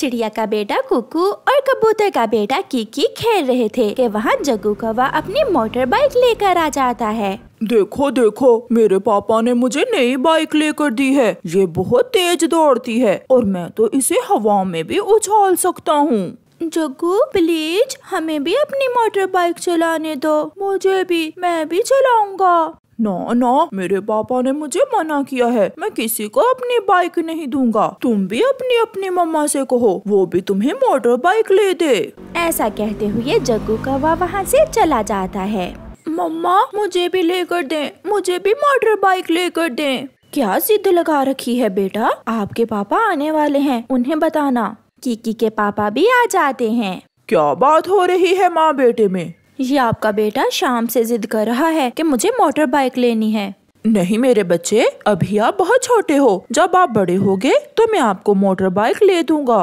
चिड़िया का बेटा कुकू और कबूतर का बेटा कीकी खेल रहे थे कि वहाँ जग्गू कवा अपनी मोटर बाइक लेकर आ जाता है देखो देखो मेरे पापा ने मुझे नई बाइक लेकर दी है ये बहुत तेज दौड़ती है और मैं तो इसे हवा में भी उछाल सकता हूँ जग्गू प्लीज हमें भी अपनी मोटर बाइक चलाने दो मुझे भी मैं भी चलाऊंगा ना ना मेरे पापा ने मुझे मना किया है मैं किसी को अपनी बाइक नहीं दूंगा तुम भी अपनी अपनी मम्मा से कहो वो भी तुम्हें मोटर बाइक ले दे ऐसा कहते हुए जग्गू कौवा वहाँ से चला जाता है मम्मा मुझे भी लेकर दें मुझे भी मोटर बाइक लेकर दें क्या जिद लगा रखी है बेटा आपके पापा आने वाले हैं उन्हें बताना कीकी के पापा भी आ जाते हैं क्या बात हो रही है माँ बेटे में ये आपका बेटा शाम से जिद कर रहा है कि मुझे मोटर बाइक लेनी है नहीं मेरे बच्चे अभी आप बहुत छोटे हो जब आप बड़े होगे तो मैं आपको मोटर बाइक ले दूंगा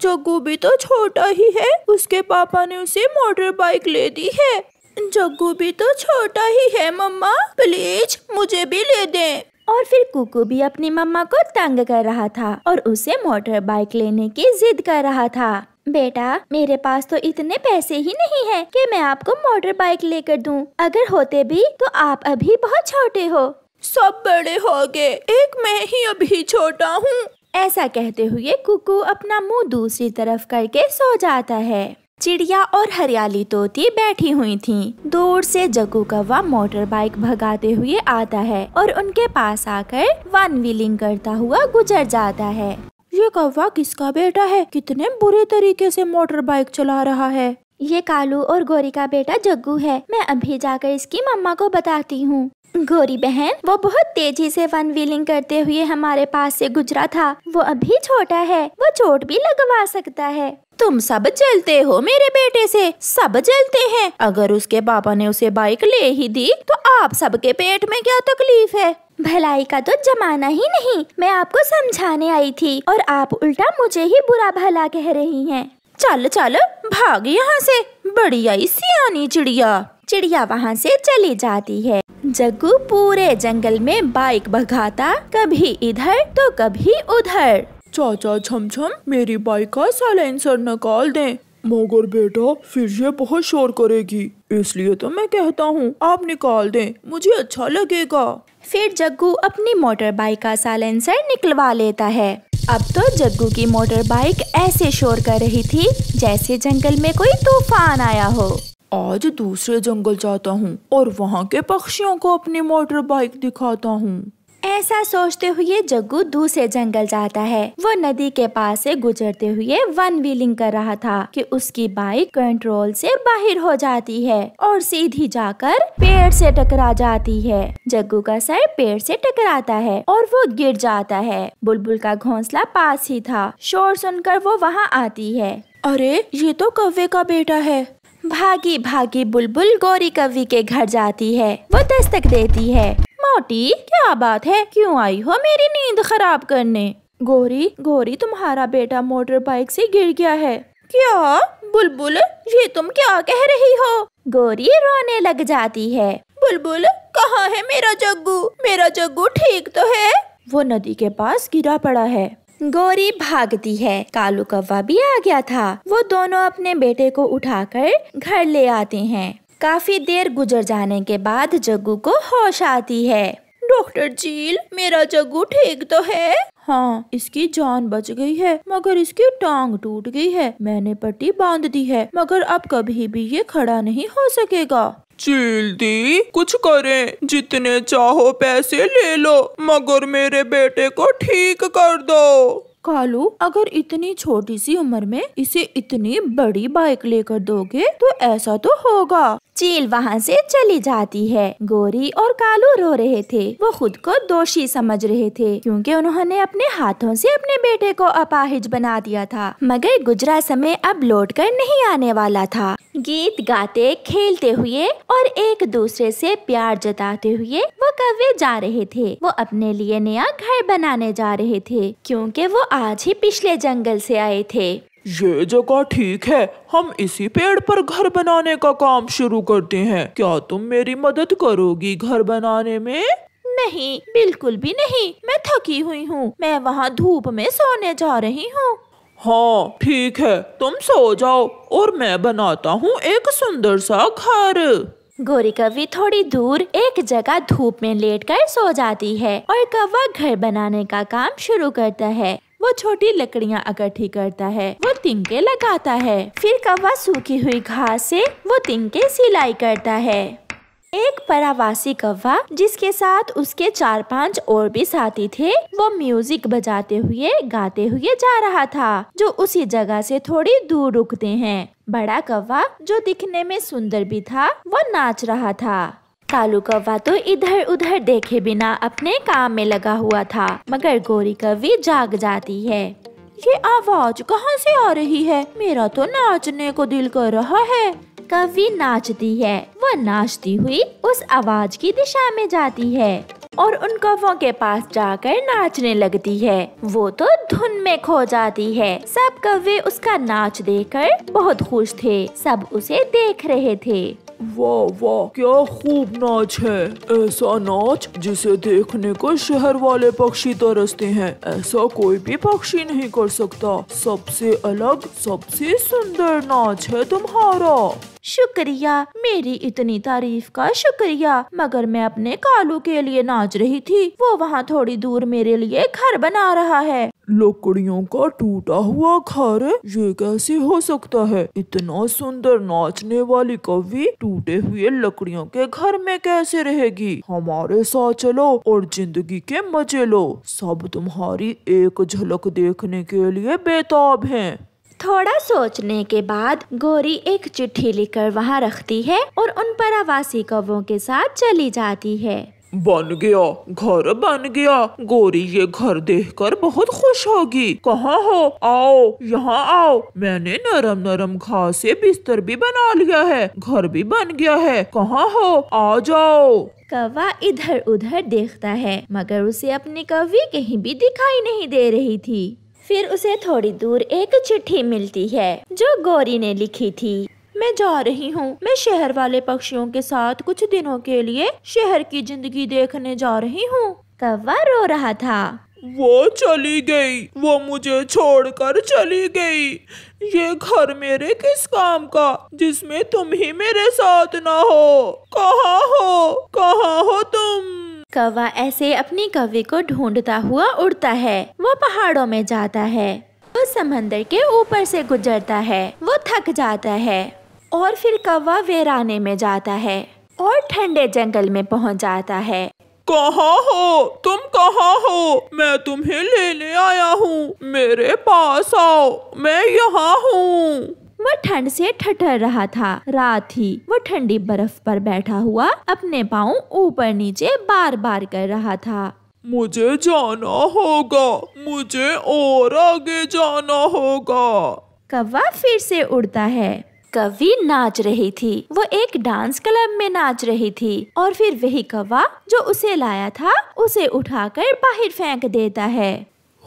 जग्गू भी तो छोटा ही है उसके पापा ने उसे मोटर बाइक ले दी है जग्गू भी तो छोटा ही है मम्मा प्लीज मुझे भी ले दे और फिर कुकू भी अपनी मम्मा को तंग कर रहा था और उसे मोटर बाइक लेने की जिद कर रहा था बेटा मेरे पास तो इतने पैसे ही नहीं है कि मैं आपको मोटर बाइक लेकर दूं। अगर होते भी तो आप अभी बहुत छोटे हो सब बड़े हो गए एक मैं ही अभी छोटा हूँ ऐसा कहते हुए कुकू अपना मुंह दूसरी तरफ करके सो जाता है चिड़िया और हरियाली तोती बैठी हुई थीं। दूर से जगू कौवा मोटर बाइक भगाते हुए आता है और उनके पास आकर वन व्हीलिंग करता हुआ गुजर जाता है ये कौवा किसका बेटा है कितने बुरे तरीके से मोटर बाइक चला रहा है ये कालू और गोरी का बेटा जग्गू है मैं अभी जाकर इसकी मम्मा को बताती हूँ गोरी बहन वो बहुत तेजी से वन व्हीलिंग करते हुए हमारे पास से गुजरा था वो अभी छोटा है वो चोट भी लगवा सकता है तुम सब जलते हो मेरे बेटे से सब जलते हैं अगर उसके पापा ने उसे बाइक ले ही दी तो आप सबके पेट में क्या तकलीफ है भलाई का तो जमाना ही नहीं मैं आपको समझाने आई थी और आप उल्टा मुझे ही बुरा भला कह रही हैं। चल चल भाग यहाँ से बड़ी आई सियानी चिड़िया चिड़िया वहाँ से चली जाती है जग्गू पूरे जंगल में बाइक भगाता कभी इधर तो कभी उधर चाचा छमछम मेरी बाइक का साइलेंसर निकाल दे मगर बेटा फिर ये बहुत शोर करेगी इसलिए तो मैं कहता हूँ आप निकाल दें मुझे अच्छा लगेगा फिर जग्गू अपनी मोटर बाइक का साइलेंसर निकलवा लेता है अब तो जग्गू की मोटर बाइक ऐसे शोर कर रही थी जैसे जंगल में कोई तूफान आया हो आज दूसरे जंगल जाता हूँ और वहाँ के पक्षियों को अपनी मोटर बाइक दिखाता हूँ ऐसा सोचते हुए जग्गू दूसरे जंगल जाता है वो नदी के पास से गुजरते हुए वन व्हीलिंग कर रहा था कि उसकी बाइक कंट्रोल से बाहर हो जाती है और सीधी जाकर पेड़ से टकरा जाती है जग्गू का सर पेड़ से टकराता है और वो गिर जाता है बुलबुल का घोंसला पास ही था शोर सुनकर वो वहाँ आती है अरे ये तो कव्वे का बेटा है भागी भागी बुलबुल गोरी कवि के घर जाती है वो दस्तक देती है मोटी क्या बात है क्यों आई हो मेरी नींद खराब करने गोरी गोरी तुम्हारा बेटा मोटर बाइक से गिर गया है क्या बुलबुल ये तुम क्या कह रही हो गोरी रोने लग जाती है बुलबुल कहाँ है मेरा जग्गू मेरा जग्गू ठीक तो है वो नदी के पास गिरा पड़ा है गोरी भागती है कालू कौवा भी आ गया था वो दोनों अपने बेटे को उठाकर घर ले आते हैं काफ़ी देर गुजर जाने के बाद जग्गू को होश आती है डॉक्टर जील मेरा जग्गू ठीक तो है हाँ इसकी जान बच गई है मगर इसकी टांग टूट गई है मैंने पट्टी बांध दी है मगर अब कभी भी ये खड़ा नहीं हो सकेगा चील दी कुछ करें जितने चाहो पैसे ले लो मगर मेरे बेटे को ठीक कर दो कालू अगर इतनी छोटी सी उम्र में इसे इतनी बड़ी बाइक लेकर दोगे तो ऐसा तो होगा चील वहाँ से चली जाती है गोरी और कालू रो रहे थे वो खुद को दोषी समझ रहे थे क्योंकि उन्होंने अपने हाथों से अपने बेटे को अपाहिज बना दिया था मगर गुजरा समय अब लौट कर नहीं आने वाला था गीत गाते खेलते हुए और एक दूसरे से प्यार जताते हुए वो कवे जा रहे थे वो अपने लिए नया घर बनाने जा रहे थे क्योंकि वो आज ही पिछले जंगल से आए थे ये जगह ठीक है हम इसी पेड़ पर घर बनाने का काम शुरू करते हैं क्या तुम मेरी मदद करोगी घर बनाने में नहीं बिल्कुल भी नहीं मैं थकी हुई हूँ मैं वहाँ धूप में सोने जा रही हूँ हाँ ठीक है तुम सो जाओ और मैं बनाता हूँ एक सुंदर सा घर गोरी कवि थोड़ी दूर एक जगह धूप में लेटकर सो जाती है और कौवा घर बनाने का काम शुरू करता है वो छोटी लकड़ियाँ इकट्ठी करता है वो तिनके लगाता है फिर कौवा सूखी हुई घास से वो तिनके सिलाई करता है एक परावासी कौवा जिसके साथ उसके चार पांच और भी साथी थे वो म्यूजिक बजाते हुए गाते हुए जा रहा था जो उसी जगह से थोड़ी दूर रुकते हैं बड़ा कव्वा जो दिखने में सुंदर भी था वो नाच रहा था कालू कौवा तो इधर उधर देखे बिना अपने काम में लगा हुआ था मगर गोरी कौवी जाग जाती है ये आवाज कहाँ से आ रही है मेरा तो नाचने को दिल कर रहा है कवि नाचती है वह नाचती हुई उस आवाज की दिशा में जाती है और उन कौवों के पास जाकर नाचने लगती है वो तो धुन में खो जाती है सब कौवे उसका नाच देखकर बहुत खुश थे सब उसे देख रहे थे वाह वाह क्या खूब नाच है ऐसा नाच जिसे देखने को शहर वाले पक्षी तरसते हैं ऐसा कोई भी पक्षी नहीं कर सकता सबसे अलग सबसे सुंदर नाच है तुम्हारा शुक्रिया मेरी इतनी तारीफ का शुक्रिया मगर मैं अपने कालू के लिए नाच रही थी वो वहाँ थोड़ी दूर मेरे लिए घर बना रहा है लकड़ियों का टूटा हुआ घर ये कैसे हो सकता है इतना सुंदर नाचने वाली कवि टूटे हुए लकड़ियों के घर में कैसे रहेगी हमारे साथ चलो और जिंदगी के मजे लो सब तुम्हारी एक झलक देखने के लिए बेताब हैं थोड़ा सोचने के बाद गोरी एक चिट्ठी लिखकर वहाँ रखती है और उन पर आवासी कौवों के साथ चली जाती है बन गया घर बन गया गोरी ये घर देखकर बहुत खुश होगी कहाँ हो आओ यहाँ आओ मैंने नरम नरम घास से बिस्तर भी बना लिया है घर भी बन गया है कहाँ हो आ जाओ कौवा इधर उधर देखता है मगर उसे अपनी कवि कहीं भी दिखाई नहीं दे रही थी फिर उसे थोड़ी दूर एक चिट्ठी मिलती है जो गौरी ने लिखी थी मैं जा रही हूँ मैं शहर वाले पक्षियों के साथ कुछ दिनों के लिए शहर की जिंदगी देखने जा रही हूँ कौवा रो रहा था वो चली गई वो मुझे छोड़कर चली गई ये घर मेरे किस काम का जिसमें तुम ही मेरे साथ ना हो कहाँ हो कहाँ हो तुम कौवा ऐसे अपनी कवि को ढूंढता हुआ उड़ता है वो पहाड़ों में जाता है वो समंदर के ऊपर से गुजरता है वो थक जाता है और फिर कौवा वेराने में जाता है और ठंडे जंगल में पहुंच जाता है कहाँ हो तुम कहाँ हो मैं तुम्हें लेने आया हूँ मेरे पास आओ मैं यहाँ हूँ वह ठंड से ठठर रहा था रात ही वह ठंडी बर्फ पर बैठा हुआ अपने पाँव ऊपर नीचे बार बार कर रहा था मुझे जाना होगा मुझे और आगे जाना होगा कौवा फिर से उड़ता है कवि नाच रही थी वो एक डांस क्लब में नाच रही थी और फिर वही कौवा जो उसे लाया था उसे उठाकर बाहर फेंक देता है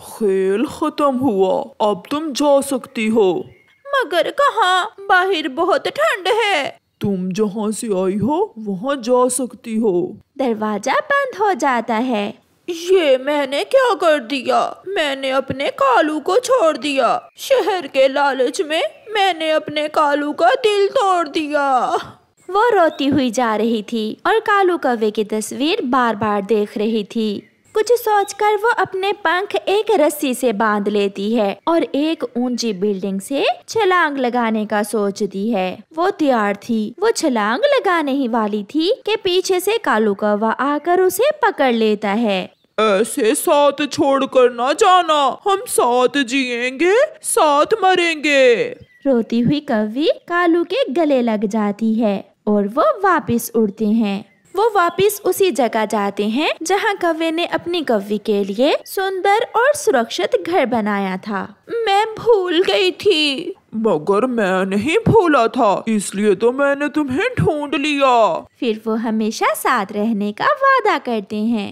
खेल खत्म हुआ अब तुम जा सकती हो मगर कहा बाहर बहुत ठंड है तुम जहाँ से आई हो वहाँ जा सकती हो दरवाजा बंद हो जाता है ये मैंने क्या कर दिया मैंने अपने कालू को छोड़ दिया शहर के लालच में मैंने अपने कालू का दिल तोड़ दिया वो रोती हुई जा रही थी और कालू कवे की तस्वीर बार बार देख रही थी कुछ सोचकर वो अपने पंख एक रस्सी से बांध लेती है और एक ऊंची बिल्डिंग से छलांग लगाने का सोचती है वो तैयार थी वो छलांग लगाने ही वाली थी कि पीछे से कालू कौवा आकर उसे पकड़ लेता है ऐसे साथ छोड़ कर ना जाना हम साथ जिएंगे साथ मरेंगे रोती हुई कवि कालू के गले लग जाती है और वो वापस उड़ते हैं वो वापस उसी जगह जाते हैं जहाँ कव्वे ने अपनी कव्वी के लिए सुंदर और सुरक्षित घर बनाया था मैं भूल गई थी मगर मैं नहीं भूला था इसलिए तो मैंने तुम्हें ढूंढ लिया फिर वो हमेशा साथ रहने का वादा करते हैं